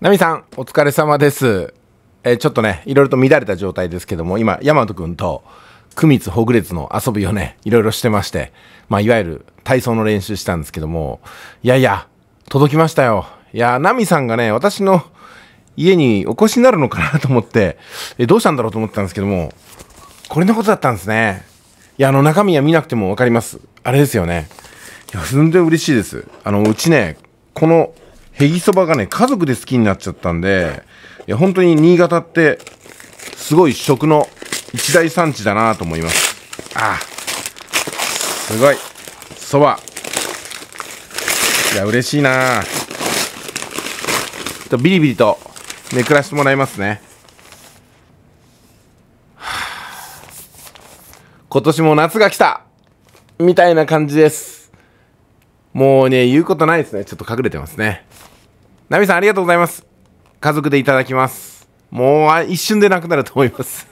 ナミさん、お疲れ様です。えー、ちょっとね、いろいろと乱れた状態ですけども、今、ヤマト君と、区密ほぐれつの遊びをね、いろいろしてまして、まあ、いわゆる体操の練習したんですけども、いやいや、届きましたよ。いや、ナミさんがね、私の家にお越しになるのかなと思って、えどうしたんだろうと思ってたんですけども、これのことだったんですね。いや、あの、中身は見なくてもわかります。あれですよね。いや、全然嬉しいです。あの、うちね、このへぎそばがね、家族で好きになっちゃったんで、いや、本当に新潟って、すごい食の一大産地だなと思います。あすごい。そば。いや、嬉しいなとビリビリとめくらしてもらいますね。は今年も夏が来たみたいな感じです。もうね、言うことないですね。ちょっと隠れてますね。ナミさん、ありがとうございます。家族でいただきます。もう、一瞬でなくなると思います。